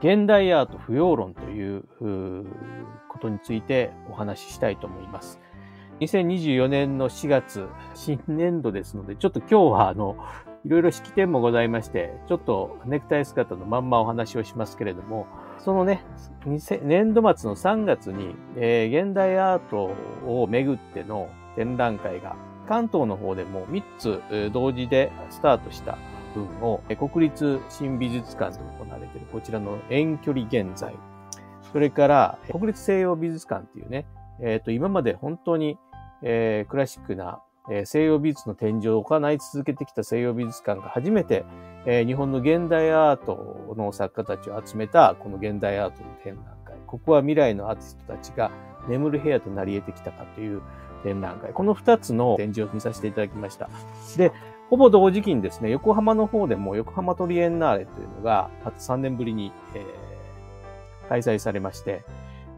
現代アート不要論ということについてお話ししたいと思います。2024年の4月、新年度ですので、ちょっと今日はあの、いろいろ式典もございまして、ちょっとネクタイ姿のまんまお話をしますけれども、そのね、年度末の3月に、えー、現代アートをめぐっての展覧会が関東の方でも3つ同時でスタートした分を国立新美術館で行われているこちらの遠距離現在、それから国立西洋美術館っていうね、えっ、ー、と、今まで本当に、えー、クラシックな、えー、西洋美術の展示を行い続けてきた西洋美術館が初めて、えー、日本の現代アートの作家たちを集めたこの現代アートの展覧会。ここは未来のアーティストたちが眠る部屋となり得てきたかという展覧会。この二つの展示を見させていただきました。で、ほぼ同時期にですね、横浜の方でも横浜トリエンナーレというのが、あと3年ぶりに、えー、開催されまして、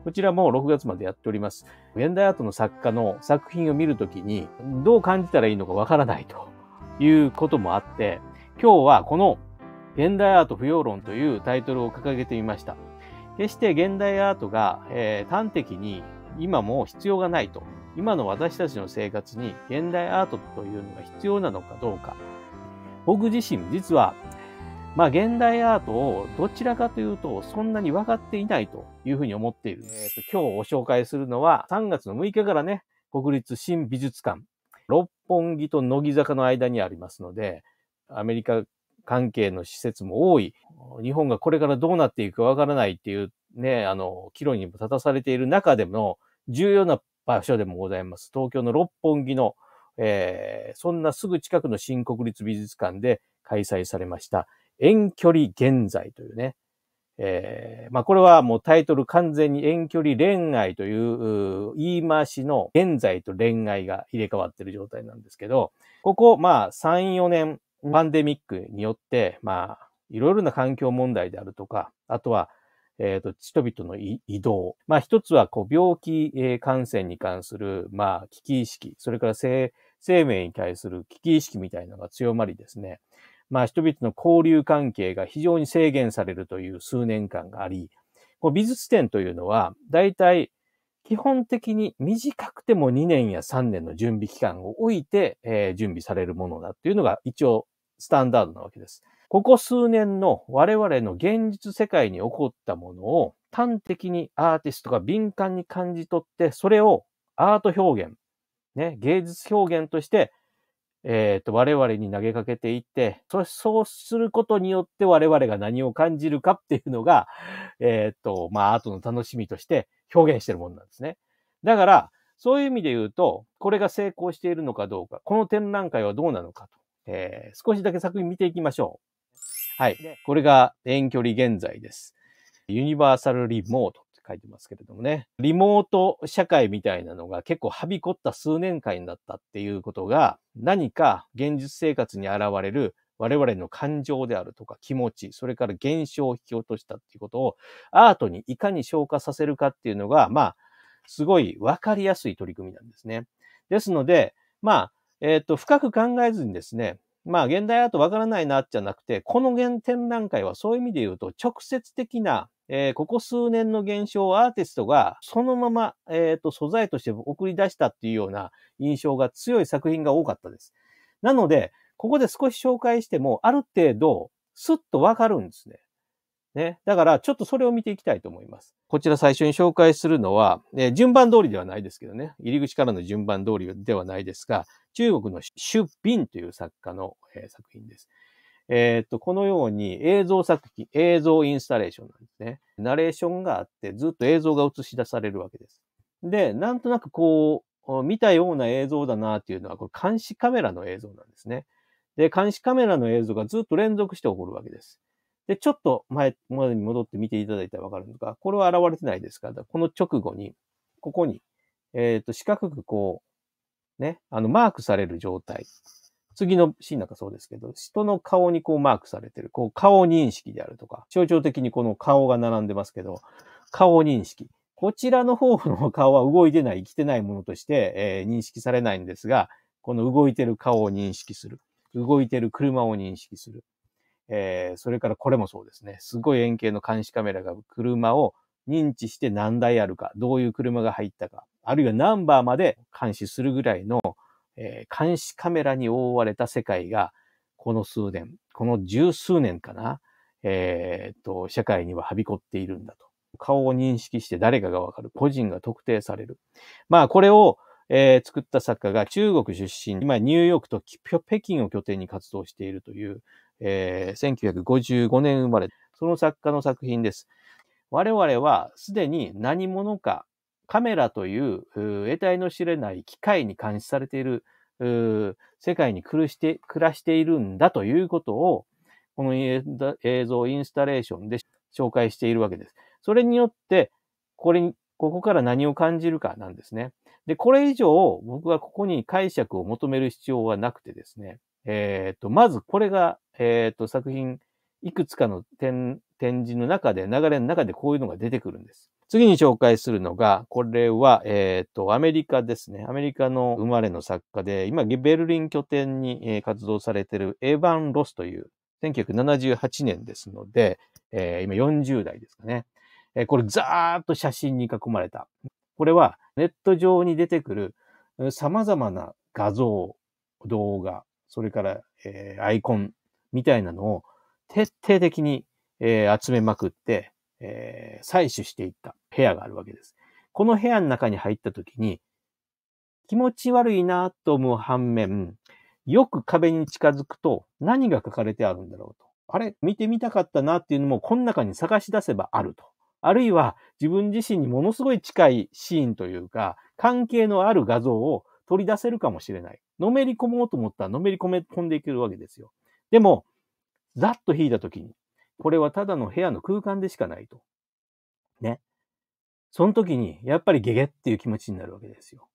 こちらも6月までやっております。現代アートの作家の作品を見るときに、どう感じたらいいのかわからないと いうこともあって、今日はこの現代アート不要論というタイトルを掲げてみました。決して現代アートが、えー、端的に今も必要がないと今の私たちの生活に現代アートというのが必要なのかどうか。僕自身、実は、まあ、現代アートをどちらかというと、そんなに分かっていないというふうに思っている。えーと、今日ご紹介するのは、3月の6日からね、国立新美術館、六本木と乃木坂の間にありますので、アメリカ関係の施設も多い、日本がこれからどうなっていくか分からないっていうね、あの、岐路にも立たされている中での重要な場所でもございます。東京の六本木の、えー、そんなすぐ近くの新国立美術館で開催されました、遠距離現在というね、えー、まあこれはもうタイトル完全に遠距離恋愛という言い回しの現在と恋愛が入れ替わってる状態なんですけど、ここまあ3、4年パンデミックによって、まあいろいろな環境問題であるとか、あとはえっ、ー、と、人々の移動。まあ、一つは、こう、病気、えー、感染に関する、まあ、危機意識、それから生、生命に対する危機意識みたいなのが強まりですね。まあ、人々の交流関係が非常に制限されるという数年間があり、こう美術展というのは、大体、基本的に短くても2年や3年の準備期間を置いて、えー、準備されるものだというのが一応スタンダードなわけです。ここ数年の我々の現実世界に起こったものを端的にアーティストが敏感に感じ取って、それをアート表現、ね、芸術表現として、えっ、ー、と、我々に投げかけていって、そうすることによって我々が何を感じるかっていうのが、えっ、ー、と、まあ、アートの楽しみとして表現してるものなんですね。だから、そういう意味で言うと、これが成功しているのかどうか、この展覧会はどうなのかと、えー、少しだけ作品見ていきましょう。はい。これが遠距離現在です。ユニバーサルリモートって書いてますけれどもね。リモート社会みたいなのが結構はびこった数年間だったっていうことが、何か現実生活に現れる我々の感情であるとか気持ち、それから現象を引き落としたっていうことをアートにいかに昇華させるかっていうのが、まあ、すごいわかりやすい取り組みなんですね。ですので、まあ、えっ、ー、と、深く考えずにですね、まあ、現代アートわからないな、じゃなくて、この現展覧会はそういう意味で言うと、直接的な、えー、ここ数年の現象をアーティストがそのまま、えっ、ー、と、素材として送り出したっていうような印象が強い作品が多かったです。なので、ここで少し紹介しても、ある程度、スッとわかるんですね。ね。だから、ちょっとそれを見ていきたいと思います。こちら最初に紹介するのは、え順番通りではないですけどね、入り口からの順番通りではないですが、中国の出品という作家の、え作品です。えっ、と、このように映像作品、映像インスタレーションなんですね。ナレーションがあって、ずっと映像が映し出されるわけです。で、なんとなくこう、見たような映像だなっていうのは、これ監視カメラの映像なんですね。で、監視カメラの映像がずっと連続して起こるわけです。で、ちょっと前までに戻って見ていただいたらわかるのか、これは現れてないですから、この直後に、ここに、えっ、ー、と、四角くこう、ね、あの、マークされる状態。次のシーンなんかそうですけど、人の顔にこうマークされてる、こう顔認識であるとか、象徴的にこの顔が並んでますけど、顔認識。こちらの方の顔は動いてない、生きてないものとして、えー、認識されないんですが、この動いてる顔を認識する。動いてる車を認識する。えー、それからこれもそうですね。すごい円形の監視カメラが車を認知して何台あるか、どういう車が入ったか、あるいはナンバーまで監視するぐらいの、えー、監視カメラに覆われた世界が、この数年、この十数年かな、えー、っと、社会にははびこっているんだと。顔を認識して誰かがわかる。個人が特定される。まあ、これを、えー、作った作家が中国出身、今ニューヨークと北京を拠点に活動しているという、えー、1955年生まれ、その作家の作品です。我々はすでに何者か、カメラという得体の知れない機械に監視されている、世界に苦して暮らしているんだということを、この映像インスタレーションで紹介しているわけです。それによって、これに、ここから何を感じるかなんですね。で、これ以上僕はここに解釈を求める必要はなくてですね、えっ、ー、と、まずこれが、えっ、ー、と、作品、いくつかの展示の中で、流れの中でこういうのが出てくるんです。次に紹介するのが、これは、えっ、ー、と、アメリカですね。アメリカの生まれの作家で、今、ベルリン拠点に活動されているエヴァン・ロスという、1978年ですので、えー、今40代ですかね。えー、これ、ざーっと写真に囲まれた。これは、ネット上に出てくる様々な画像、動画、それから、えー、アイコンみたいなのを徹底的に、えー、集めまくって、えー、採取していった部屋があるわけです。この部屋の中に入った時に、気持ち悪いなと思う反面、よく壁に近づくと何が書かれてあるんだろうと。あれ見てみたかったなっていうのもこの中に探し出せばあると。あるいは自分自身にものすごい近いシーンというか、関係のある画像を取り出せるかもしれない。のめり込もうと思ったらのめり込め込んでいけるわけですよ。でも、ざっと引いたときに、これはただの部屋の空間でしかないと。ね。その時に、やっぱりゲゲっていう気持ちになるわけですよ。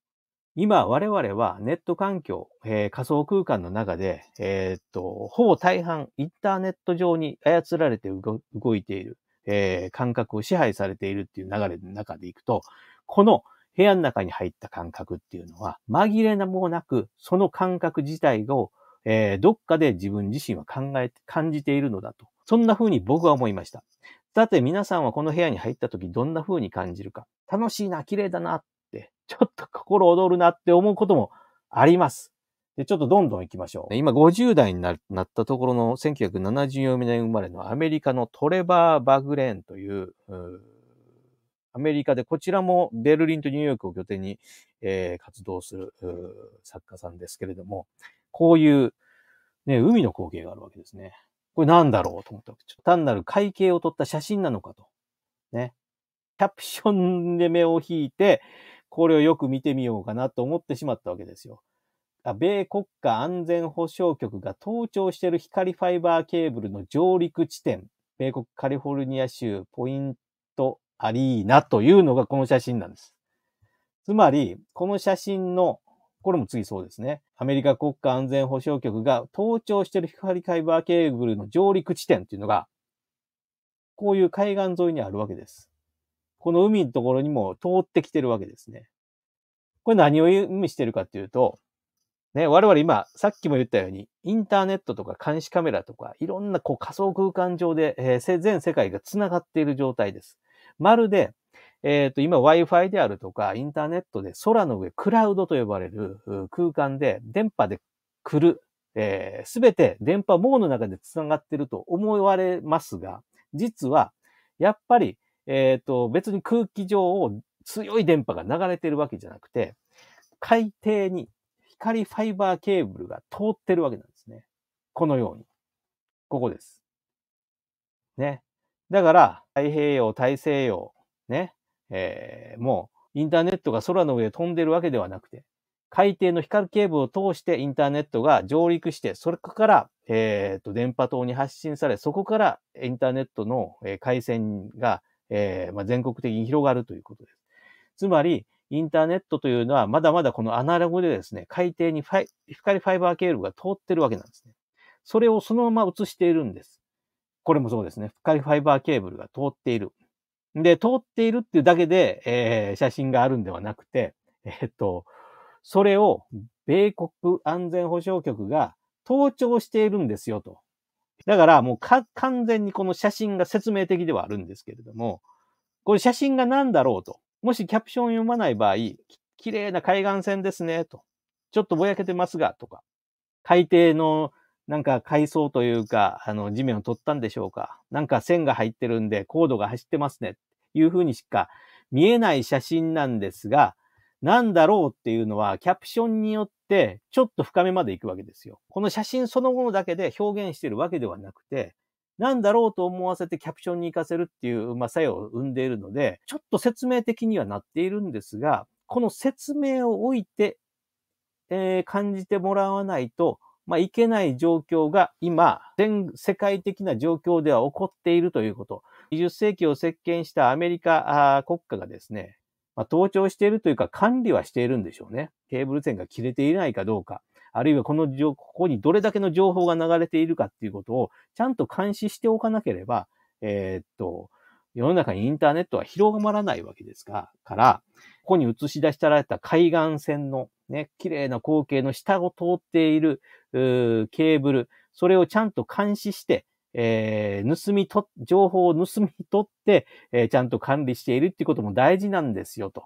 今、我々はネット環境、えー、仮想空間の中で、えー、っと、ほぼ大半、インターネット上に操られて動いている、えー、感覚を支配されているっていう流れの中でいくと、この部屋の中に入った感覚っていうのは、紛れもなく、その感覚自体を、えー、どっかで自分自身は考えて、感じているのだと。そんな風に僕は思いました。さて皆さんはこの部屋に入った時どんな風に感じるか。楽しいな、綺麗だなって、ちょっと心躍るなって思うこともあります。で、ちょっとどんどん行きましょう。今50代になったところの1974年生まれのアメリカのトレバー・バグレーンという、うアメリカで、こちらもベルリンとニューヨークを拠点に、えー、活動する作家さんですけれども、こういう、ね、海の光景があるわけですね。これなんだろうと思ったわけです。単なる会計を撮った写真なのかと。ね。キャプションで目を引いて、これをよく見てみようかなと思ってしまったわけですよ。米国家安全保障局が盗聴している光ファイバーケーブルの上陸地点、米国カリフォルニア州ポインアリーナというのがこの写真なんです。つまり、この写真の、これも次そうですね。アメリカ国家安全保障局が登聴している光ファイバーケーブルの上陸地点というのが、こういう海岸沿いにあるわけです。この海のところにも通ってきてるわけですね。これ何を意味してるかというと、ね、我々今、さっきも言ったように、インターネットとか監視カメラとか、いろんなこう仮想空間上で、えー、全世界が繋がっている状態です。まるで、えっ、ー、と、今 Wi-Fi であるとか、インターネットで空の上、クラウドと呼ばれる空間で電波で来る、す、えー、べ、て電波網の中で繋がってると思われますが、実は、やっぱり、えっ、ー、と、別に空気上を強い電波が流れてるわけじゃなくて、海底に光ファイバーケーブルが通ってるわけなんですね。このように。ここです。ね。だから、太平洋、大西洋、ね、えー、もう、インターネットが空の上で飛んでるわけではなくて、海底の光ケーブルを通してインターネットが上陸して、それから、えっ、ー、と、電波塔に発信され、そこからインターネットの回線が、えー、まあ、全国的に広がるということです。つまり、インターネットというのは、まだまだこのアナログでですね、海底にファイ光ファイバーケーブルが通ってるわけなんですね。それをそのまま映しているんです。これもそうですね。深いファイバーケーブルが通っている。で、通っているっていうだけで、えー、写真があるんではなくて、えー、っと、それを米国安全保障局が盗聴しているんですよと。だからもう完全にこの写真が説明的ではあるんですけれども、これ写真が何だろうと。もしキャプション読まない場合、綺麗な海岸線ですね、と。ちょっとぼやけてますが、とか。海底のなんか階層というか、あの、地面を取ったんでしょうか。なんか線が入ってるんで、高度が走ってますね。っていうふうにしか見えない写真なんですが、なんだろうっていうのは、キャプションによって、ちょっと深めまで行くわけですよ。この写真そのものだけで表現してるわけではなくて、なんだろうと思わせてキャプションに行かせるっていう、まあ、作用を生んでいるので、ちょっと説明的にはなっているんですが、この説明を置いて、えー、感じてもらわないと、まあ、いけない状況が今、全世界的な状況では起こっているということ。20世紀を席巻したアメリカ国家がですね、まあ、盗聴しているというか管理はしているんでしょうね。ケーブル線が切れていないかどうか、あるいはこの情、ここにどれだけの情報が流れているかっていうことをちゃんと監視しておかなければ、えー、っと、世の中にインターネットは広がらないわけですが、から、ここに映し出したられた海岸線のね、綺麗な光景の下を通っているケーブル、それをちゃんと監視して、えー、盗みと、情報を盗み取って、えー、ちゃんと管理しているっていうことも大事なんですよと。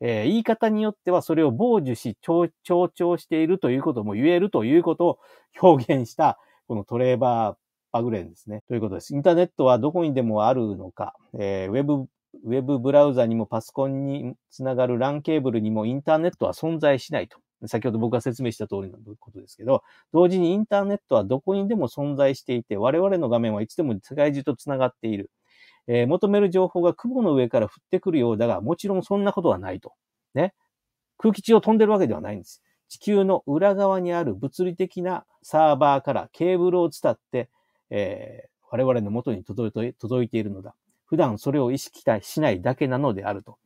えー、言い方によってはそれを傍受し、強調しているということも言えるということを表現した、このトレーバー・バグレンですね。ということです。インターネットはどこにでもあるのか、えー、ウェブウェブブラウザにもパソコンにつながる LAN ケーブルにもインターネットは存在しないと。先ほど僕が説明した通りのことですけど、同時にインターネットはどこにでも存在していて、我々の画面はいつでも世界中とつながっている。えー、求める情報が雲の上から降ってくるようだが、もちろんそんなことはないと。ね。空気中を飛んでるわけではないんです。地球の裏側にある物理的なサーバーからケーブルを伝って、えー、我々の元に届いているのだ。普段それを意識しないだけなのであると。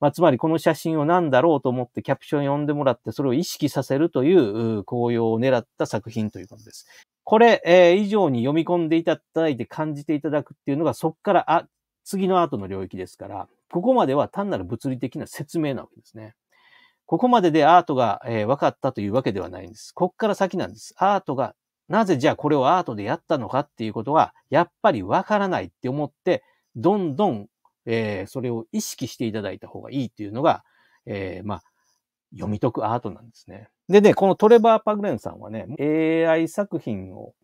まあ、つまりこの写真を何だろうと思ってキャプション読んでもらって、それを意識させるという紅葉を狙った作品ということです。これ、えー、以上に読み込んでいただいて感じていただくっていうのが、そこから、あ、次のアートの領域ですから、ここまでは単なる物理的な説明なわけですね。ここまででアートが、えー、分かったというわけではないんです。こっから先なんです。アートが、なぜじゃあこれをアートでやったのかっていうことは、やっぱり分からないって思って、どんどん、えー、それを意識していただいた方がいいっていうのが、えー、まあ、読み解くアートなんですね。でね、このトレバー・パグレンさんはね、AI 作品を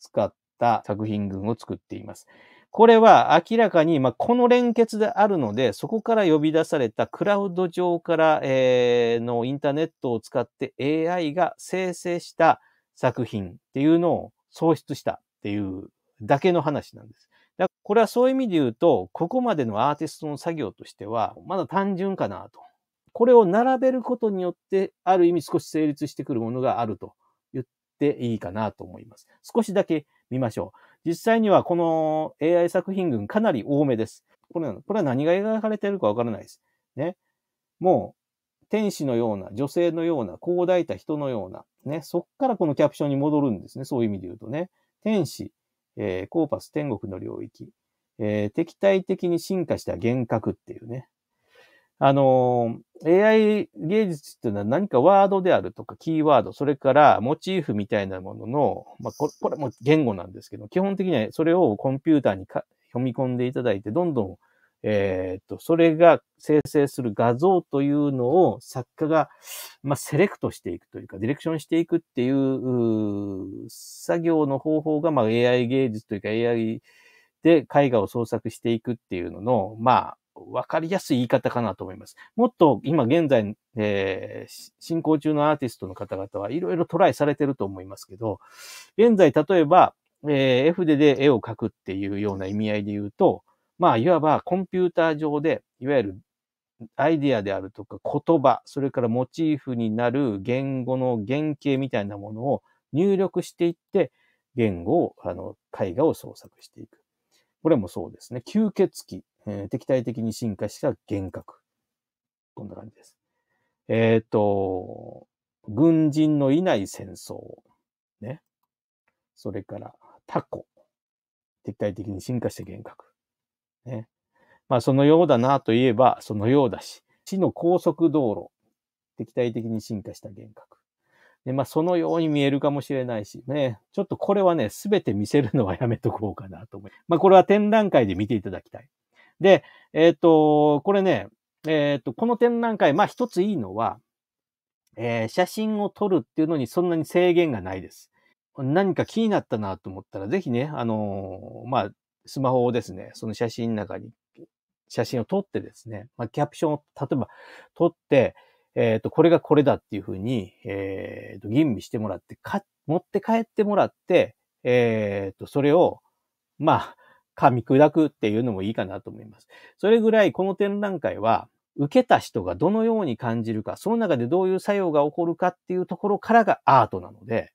使った作品群を作っています。これは明らかに、まあ、この連結であるので、そこから呼び出されたクラウド上から、えー、のインターネットを使って AI が生成した作品っていうのを創出したっていうだけの話なんです。や、これはそういう意味で言うと、ここまでのアーティストの作業としては、まだ単純かなと。これを並べることによって、ある意味少し成立してくるものがあると言っていいかなと思います。少しだけ見ましょう。実際にはこの AI 作品群かなり多めです。これこれは何が描かれているかわからないです。ね。もう、天使のような、女性のような、こう抱いた人のような、ね。そっからこのキャプションに戻るんですね。そういう意味で言うとね。天使、えー、コーパス天国の領域、えー、敵対的に進化した幻覚っていうね。あのー、AI 芸術っていうのは何かワードであるとかキーワード、それからモチーフみたいなものの、まあ、これこれも言語なんですけど、基本的にはそれをコンピューターに読み込んでいただいて、どんどんえー、っと、それが生成する画像というのを作家が、まあ、セレクトしていくというか、ディレクションしていくっていう、う作業の方法が、まあ、AI 芸術というか AI で絵画を創作していくっていうのの、まあ、わかりやすい言い方かなと思います。もっと今現在、えー、進行中のアーティストの方々はいろいろトライされてると思いますけど、現在例えば、えー、絵筆で絵を描くっていうような意味合いで言うと、まあ、いわばコンピューター上で、いわゆるアイディアであるとか言葉、それからモチーフになる言語の原型みたいなものを入力していって、言語を、あの、絵画を創作していく。これもそうですね。吸血鬼、えー、敵対的に進化した幻覚。こんな感じです。えっ、ー、と、軍人のいない戦争。ね。それから、タコ。敵対的に進化した幻覚。ね。まあ、そのようだなといえば、そのようだし、地の高速道路、敵対的に進化した幻覚。で、まあ、そのように見えるかもしれないしね、ちょっとこれはね、すべて見せるのはやめとこうかなと思います。まあ、これは展覧会で見ていただきたい。で、えっ、ー、と、これね、えっ、ー、と、この展覧会、まあ、一ついいのは、えー、写真を撮るっていうのにそんなに制限がないです。何か気になったなと思ったら、ぜひね、あのー、まあ、スマホをですね、その写真の中に、写真を撮ってですね、まあ、キャプションを例えば撮って、えっ、ー、と、これがこれだっていうふうに、えっ、ー、と、吟味してもらって、か、持って帰ってもらって、えっ、ー、と、それを、まあ、噛み砕くっていうのもいいかなと思います。それぐらいこの展覧会は、受けた人がどのように感じるか、その中でどういう作用が起こるかっていうところからがアートなので、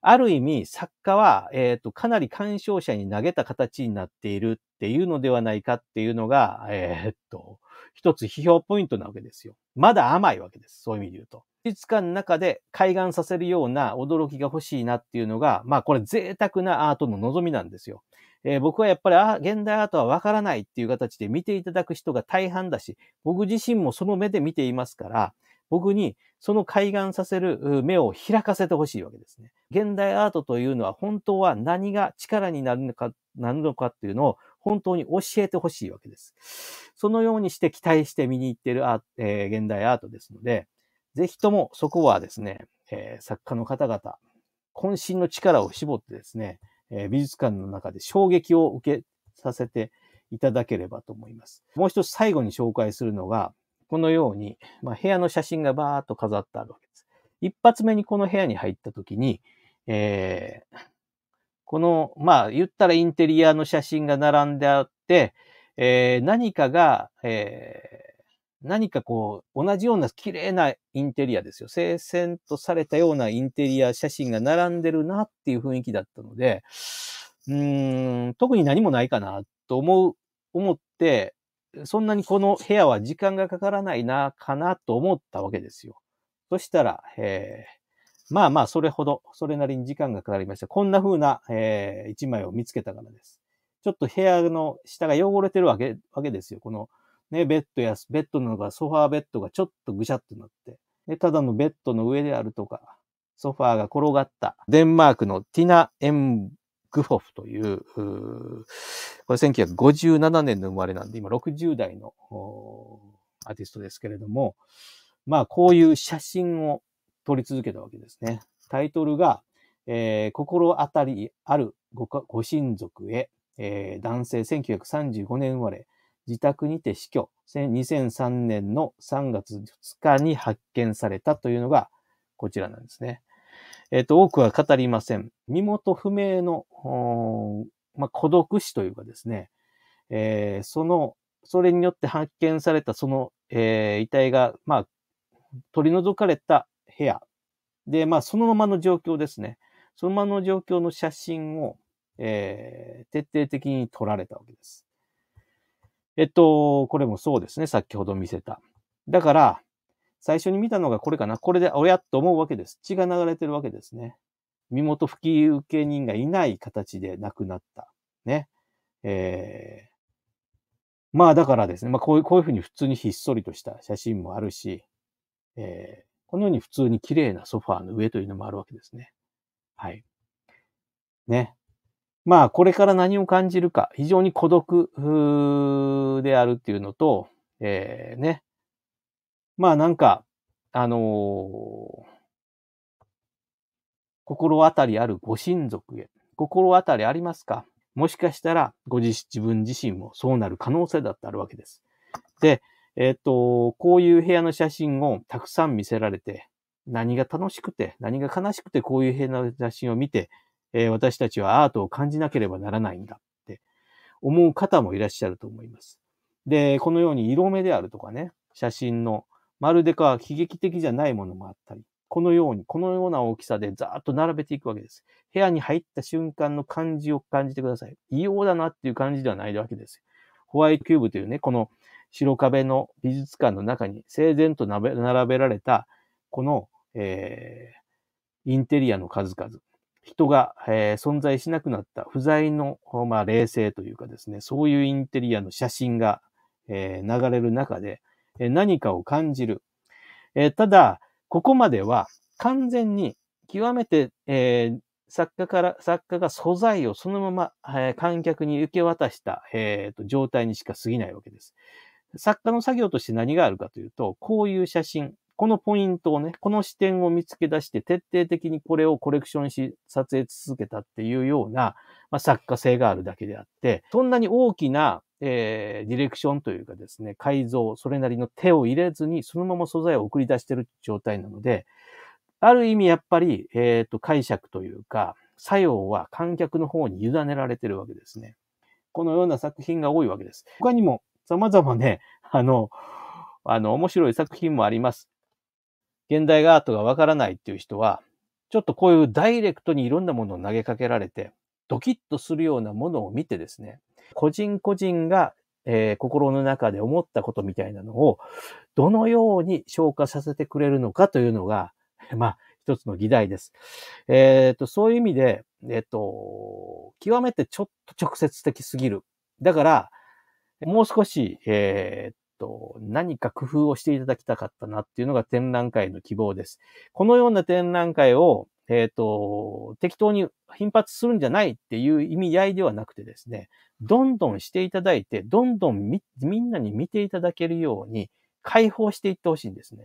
ある意味、作家は、えっ、ー、と、かなり干渉者に投げた形になっているっていうのではないかっていうのが、えっ、ー、と、一つ批評ポイントなわけですよ。まだ甘いわけです。そういう意味で言うと。美術館の中で開眼させるような驚きが欲しいなっていうのが、まあこれ贅沢なアートの望みなんですよ。えー、僕はやっぱりあ現代アートはわからないっていう形で見ていただく人が大半だし、僕自身もその目で見ていますから、僕にその開眼させる目を開かせてほしいわけですね。現代アートというのは本当は何が力になるのか、なるのかっていうのを本当に教えてほしいわけです。そのようにして期待して見に行っているア、えー、現代アートですので、ぜひともそこはですね、えー、作家の方々、渾身の力を絞ってですね、えー、美術館の中で衝撃を受けさせていただければと思います。もう一つ最後に紹介するのが、このように、まあ、部屋の写真がバーッと飾ってあるわけです。一発目にこの部屋に入った時に、えー、この、まあ、言ったらインテリアの写真が並んであって、えー、何かが、えー、何かこう、同じような綺麗なインテリアですよ。聖戦とされたようなインテリア写真が並んでるなっていう雰囲気だったので、うーん、特に何もないかなと思う、思って、そんなにこの部屋は時間がかからないな、かなと思ったわけですよ。そしたら、えーまあまあ、それほど、それなりに時間がかかりました。こんな風な、えー、一枚を見つけたからです。ちょっと部屋の下が汚れてるわけ、わけですよ。この、ね、ベッドや、ベッドなのか、ソファーベッドがちょっとぐしゃっとなって。で、ただのベッドの上であるとか、ソファーが転がった、デンマークのティナ・エン・グフォフという、うこれ1957年の生まれなんで、今60代のアーティストですけれども、まあこういう写真を取り続けたわけですね。タイトルが、えー、心当たりあるごご親族へ、えー、男性1935年生まれ、自宅にて死去、2003年の3月2日に発見されたというのがこちらなんですね。えっ、ー、と、多くは語りません。身元不明の、まあ、孤独死というかですね、えー、その、それによって発見されたその、えー、遺体が、まあ、取り除かれた部屋。で、まあ、そのままの状況ですね。そのままの状況の写真を、えー、徹底的に撮られたわけです。えっと、これもそうですね。先ほど見せた。だから、最初に見たのがこれかな。これで、おやと思うわけです。血が流れてるわけですね。身元吹受け人がいない形で亡くなった。ね。えー、まあだからですね、まあこういうこういうふうに普通にひっそりとした写真もあるし、えこのように普通に綺麗なソファーの上というのもあるわけですね。はい。ね。まあ、これから何を感じるか、非常に孤独であるっていうのと、えー、ね。まあ、なんか、あのー、心当たりあるご親族へ、心当たりありますかもしかしたら、ご自、自分自身もそうなる可能性だってあるわけです。で、えっ、ー、と、こういう部屋の写真をたくさん見せられて、何が楽しくて、何が悲しくて、こういう部屋の写真を見て、えー、私たちはアートを感じなければならないんだって思う方もいらっしゃると思います。で、このように色目であるとかね、写真のまるでか喜劇的じゃないものもあったり、このように、このような大きさでざーっと並べていくわけです。部屋に入った瞬間の感じを感じてください。異様だなっていう感じではないわけです。ホワイトキューブというね、この白壁の美術館の中に整然と並べられた、この、えー、インテリアの数々。人が、えー、存在しなくなった不在の、まあ、冷静というかですね、そういうインテリアの写真が、えー、流れる中で、え何かを感じる。えただ、ここまでは完全に極めて、え作家から、作家が素材をそのまま、え観客に受け渡した、えーと状態にしか過ぎないわけです。作家の作業として何があるかというと、こういう写真、このポイントをね、この視点を見つけ出して、徹底的にこれをコレクションし、撮影続けたっていうような、まあ、作家性があるだけであって、そんなに大きな、えー、ディレクションというかですね、改造、それなりの手を入れずに、そのまま素材を送り出してる状態なので、ある意味やっぱり、えっ、ー、と、解釈というか、作用は観客の方に委ねられてるわけですね。このような作品が多いわけです。他にも様々ね、あの、あの、面白い作品もあります。現代アートがわからないっていう人は、ちょっとこういうダイレクトにいろんなものを投げかけられて、ドキッとするようなものを見てですね、個人個人が、えー、心の中で思ったことみたいなのを、どのように消化させてくれるのかというのが、まあ、一つの議題です。えっ、ー、と、そういう意味で、えっ、ー、と、極めてちょっと直接的すぎる。だから、もう少し、えー、っと、何か工夫をしていただきたかったなっていうのが展覧会の希望です。このような展覧会を、えっ、と、適当に頻発するんじゃないっていう意味合いではなくてですね、どんどんしていただいて、どんどんみみんなに見ていただけるように解放していってほしいんですね。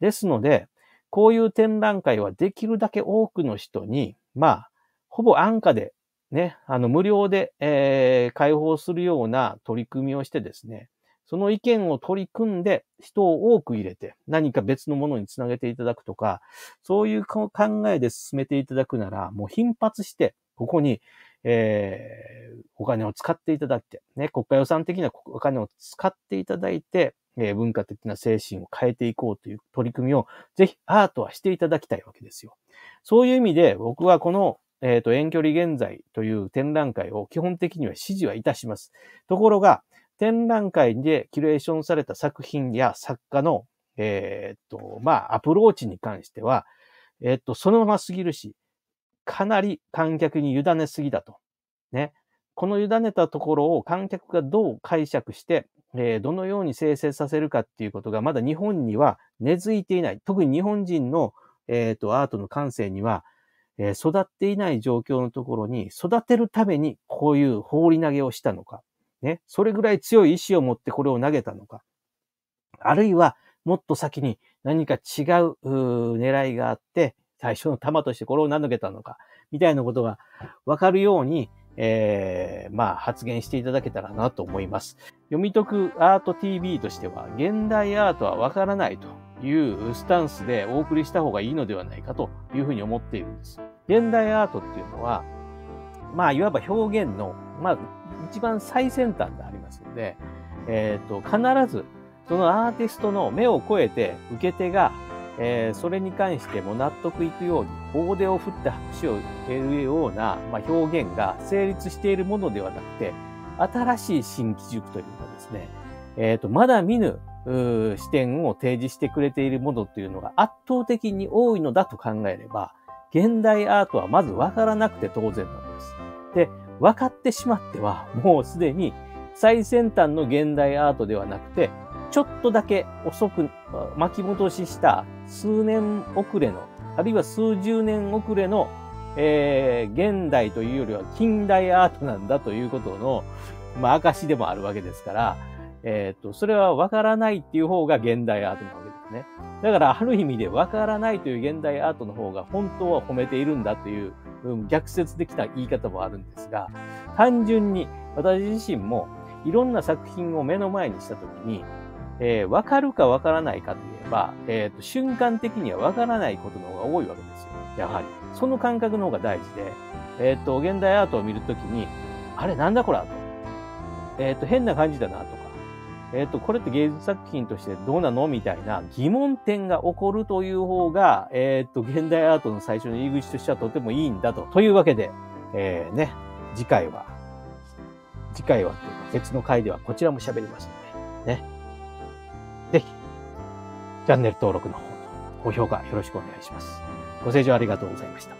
ですので、こういう展覧会はできるだけ多くの人に、まあ、ほぼ安価でね、あの、無料で、えー、開放するような取り組みをしてですね、その意見を取り組んで人を多く入れて何か別のものにつなげていただくとか、そういう考えで進めていただくなら、もう頻発してここに、えー、お金を使っていただいて、ね、国家予算的なお金を使っていただいて、えー、文化的な精神を変えていこうという取り組みを、ぜひアートはしていただきたいわけですよ。そういう意味で、僕はこのえっ、ー、と、遠距離現在という展覧会を基本的には指示はいたします。ところが、展覧会でキュレーションされた作品や作家の、えっ、ー、と、まあ、アプローチに関しては、えっ、ー、と、そのまますぎるし、かなり観客に委ねすぎだと。ね。この委ねたところを観客がどう解釈して、えー、どのように生成させるかっていうことがまだ日本には根付いていない。特に日本人の、えっ、ー、と、アートの感性にはえ育っていない状況のところに育てるためにこういう放り投げをしたのか、ね、それぐらい強い意志を持ってこれを投げたのか、あるいはもっと先に何か違う狙いがあって、最初の球としてこれを投げたのか、みたいなことがわかるように、えー、まあ発言していただけたらなと思います。読み解くアート TV としては、現代アートはわからないというスタンスでお送りした方がいいのではないかというふうに思っているんです。現代アートっていうのは、まあ、いわば表現の、まあ、一番最先端でありますので、えっ、ー、と、必ず、そのアーティストの目を超えて、受け手が、えー、それに関しても納得いくように、大手を振って拍手をけるような、まあ、表現が成立しているものではなくて、新しい新規塾というかですね、えっ、ー、と、まだ見ぬ視点を提示してくれているものというのが圧倒的に多いのだと考えれば、現代アートはまず分からなくて当然なのです。で、分かってしまっては、もうすでに最先端の現代アートではなくて、ちょっとだけ遅く巻き戻しした数年遅れの、あるいは数十年遅れの、えー、現代というよりは近代アートなんだということの、まあ、証でもあるわけですから、えっ、ー、と、それは分からないっていう方が現代アートなわけです。ね。だからある意味で分からないという現代アートの方が本当は褒めているんだという、逆説できた言い方もあるんですが、単純に私自身もいろんな作品を目の前にしたときに、えー、かるか分からないかといえば、えーと、瞬間的には分からないことの方が多いわけですよ。やはり。その感覚の方が大事で、えっ、ー、と、現代アートを見るときに、あれなんだこらと。えっ、ー、と、変な感じだなと。えっ、ー、と、これって芸術作品としてどうなのみたいな疑問点が起こるという方が、えっ、ー、と、現代アートの最初の入り口としてはとてもいいんだと。というわけで、えー、ね、次回は、次回はというか、別の回ではこちらも喋りますので、ね。ぜひ、チャンネル登録の方と高評価よろしくお願いします。ご清聴ありがとうございました。